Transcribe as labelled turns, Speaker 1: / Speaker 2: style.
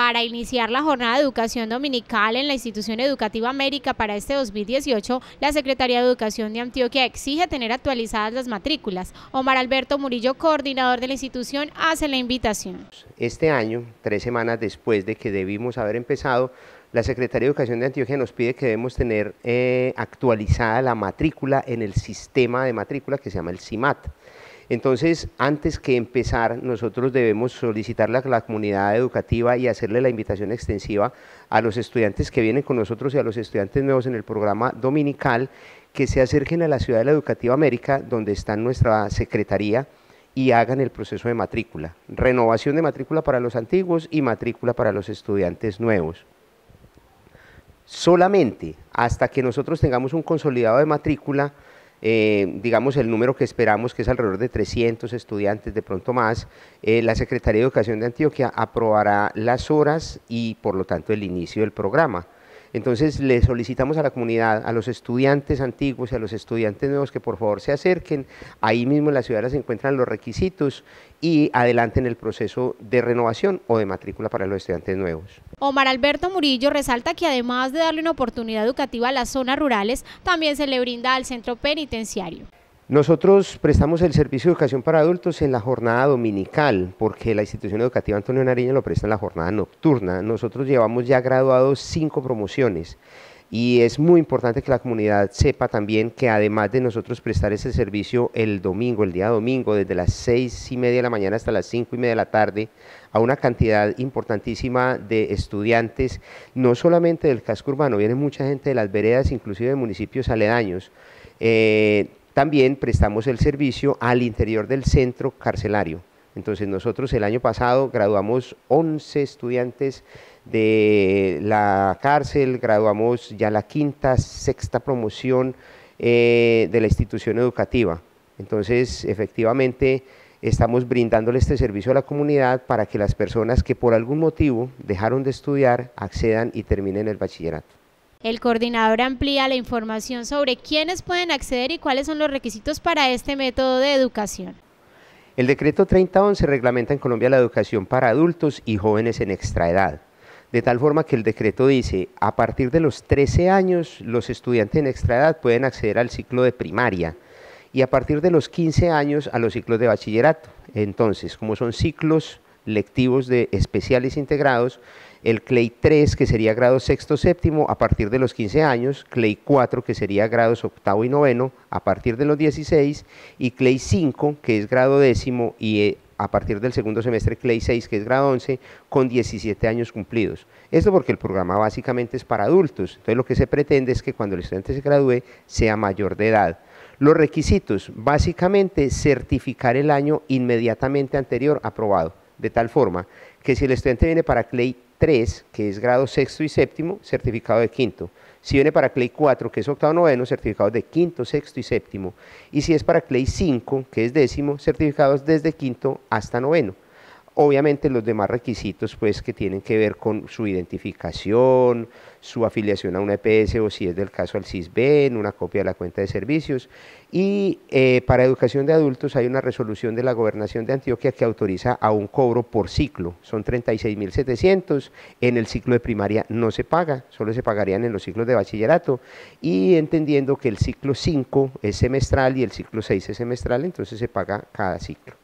Speaker 1: para iniciar la jornada de educación dominical en la institución educativa América para este 2018, la Secretaría de Educación de Antioquia exige tener actualizadas las matrículas. Omar Alberto Murillo, coordinador de la institución, hace la invitación.
Speaker 2: Este año, tres semanas después de que debimos haber empezado, la Secretaría de Educación de Antioquia nos pide que debemos tener eh, actualizada la matrícula en el sistema de matrícula que se llama el CIMAT. Entonces, antes que empezar, nosotros debemos solicitarle a la comunidad educativa y hacerle la invitación extensiva a los estudiantes que vienen con nosotros y a los estudiantes nuevos en el programa dominical que se acerquen a la Ciudad de la Educativa América, donde está nuestra secretaría, y hagan el proceso de matrícula. Renovación de matrícula para los antiguos y matrícula para los estudiantes nuevos. Solamente hasta que nosotros tengamos un consolidado de matrícula, eh, digamos el número que esperamos, que es alrededor de 300 estudiantes, de pronto más, eh, la Secretaría de Educación de Antioquia aprobará las horas y por lo tanto el inicio del programa. Entonces le solicitamos a la comunidad, a los estudiantes antiguos y a los estudiantes nuevos que por favor se acerquen. Ahí mismo en la ciudad se encuentran los requisitos y adelanten el proceso de renovación o de matrícula para los estudiantes nuevos.
Speaker 1: Omar Alberto Murillo resalta que además de darle una oportunidad educativa a las zonas rurales, también se le brinda al centro penitenciario.
Speaker 2: Nosotros prestamos el servicio de educación para adultos en la jornada dominical, porque la institución educativa Antonio Nariño lo presta en la jornada nocturna. Nosotros llevamos ya graduados cinco promociones y es muy importante que la comunidad sepa también que además de nosotros prestar ese servicio el domingo, el día domingo, desde las seis y media de la mañana hasta las cinco y media de la tarde, a una cantidad importantísima de estudiantes, no solamente del casco urbano, viene mucha gente de las veredas, inclusive de municipios aledaños. Eh, también prestamos el servicio al interior del centro carcelario. Entonces nosotros el año pasado graduamos 11 estudiantes de la cárcel, graduamos ya la quinta, sexta promoción eh, de la institución educativa. Entonces efectivamente estamos brindándole este servicio a la comunidad para que las personas que por algún motivo dejaron de estudiar accedan y terminen el bachillerato.
Speaker 1: El coordinador amplía la información sobre quiénes pueden acceder y cuáles son los requisitos para este método de educación.
Speaker 2: El decreto 3011 reglamenta en Colombia la educación para adultos y jóvenes en extraedad. De tal forma que el decreto dice, a partir de los 13 años, los estudiantes en extraedad pueden acceder al ciclo de primaria y a partir de los 15 años a los ciclos de bachillerato. Entonces, como son ciclos lectivos de especiales integrados, el CLEI 3, que sería grado sexto, séptimo, a partir de los 15 años, CLEI 4, que sería grados octavo y noveno, a partir de los 16, y CLEI 5, que es grado décimo, y eh, a partir del segundo semestre CLEI 6, que es grado 11, con 17 años cumplidos. Esto porque el programa básicamente es para adultos, entonces lo que se pretende es que cuando el estudiante se gradúe sea mayor de edad. Los requisitos, básicamente certificar el año inmediatamente anterior aprobado de tal forma que si el estudiante viene para Clay 3, que es grado sexto y séptimo, certificado de quinto. Si viene para Clay 4, que es octavo noveno, certificados de quinto, sexto y séptimo. Y si es para Clay 5, que es décimo, certificados desde quinto hasta noveno obviamente los demás requisitos pues que tienen que ver con su identificación, su afiliación a una EPS o si es del caso al CISBEN, una copia de la cuenta de servicios. Y eh, para educación de adultos hay una resolución de la Gobernación de Antioquia que autoriza a un cobro por ciclo, son 36.700, en el ciclo de primaria no se paga, solo se pagarían en los ciclos de bachillerato y entendiendo que el ciclo 5 es semestral y el ciclo 6 es semestral, entonces se paga cada ciclo.